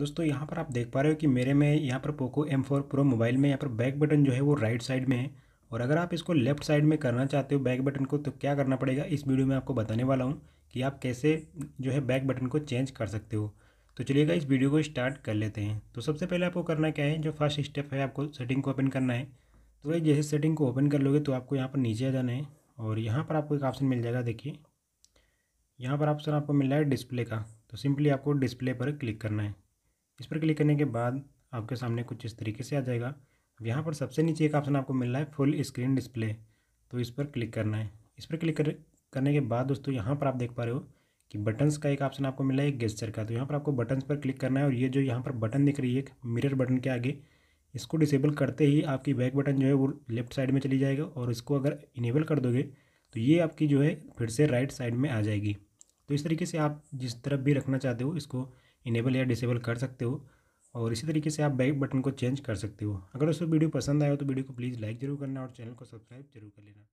दोस्तों यहाँ पर आप देख पा रहे हो कि मेरे में यहाँ पर Poco M four Pro mobile में यहाँ पर बैक बटन जो है वो राइट साइड में है और अगर आप इसको लेफ्ट साइड में करना चाहते हो बैक बटन को तो क्या करना पड़ेगा इस वीडियो में आपको बताने वाला हूँ कि आप कैसे जो है बैक बटन को चेंज कर सकते हो तो चलिएगा इस वीडियो को स्टार्ट कर लेते हैं तो सबसे पहले आपको करना क्या है जो फर्स्ट स्टेप है आपको सेटिंग को ओपन करना है तो भाई जैसे सेटिंग को ओपन कर लोगे तो आपको यहाँ पर नीचे आ जाना है और यहाँ पर आपको एक ऑप्शन मिल जाएगा देखिए यहाँ पर ऑप्शन आपको मिल रहा है डिस्प्ले का तो सिंपली आपको डिस्प्ले पर क्लिक करना है इस पर क्लिक करने के बाद आपके सामने कुछ इस तरीके से आ जाएगा अब यहाँ पर सबसे नीचे एक ऑप्शन आपको मिल रहा है फुल स्क्रीन डिस्प्ले तो इस पर क्लिक करना है इस पर क्लिक कर, करने के बाद दोस्तों यहाँ पर आप देख पा रहे हो कि बटन्स का एक ऑप्शन आपको मिला है एक गेस्चर का तो यहाँ पर आपको बटन्स पर क्लिक करना है और ये जो यहाँ पर बटन दिख रही है मिरर बटन के आगे इसको डिसेबल करते ही आपकी बैक बटन जो है वो लेफ्ट साइड में चली जाएगा और इसको अगर इनेबल कर दोगे तो ये आपकी जो है फिर से राइट साइड में आ जाएगी तो इस तरीके से आप जिस तरफ भी रखना चाहते हो इसको इनेबल या डिसेबल कर सकते हो और इसी तरीके से आप बैक बटन को चेंज कर सकते हो अगर दोस्तों वीडियो पसंद आया हो तो वीडियो को प्लीज़ लाइक जरूर करना और चैनल को सब्सक्राइब जरूर कर लेना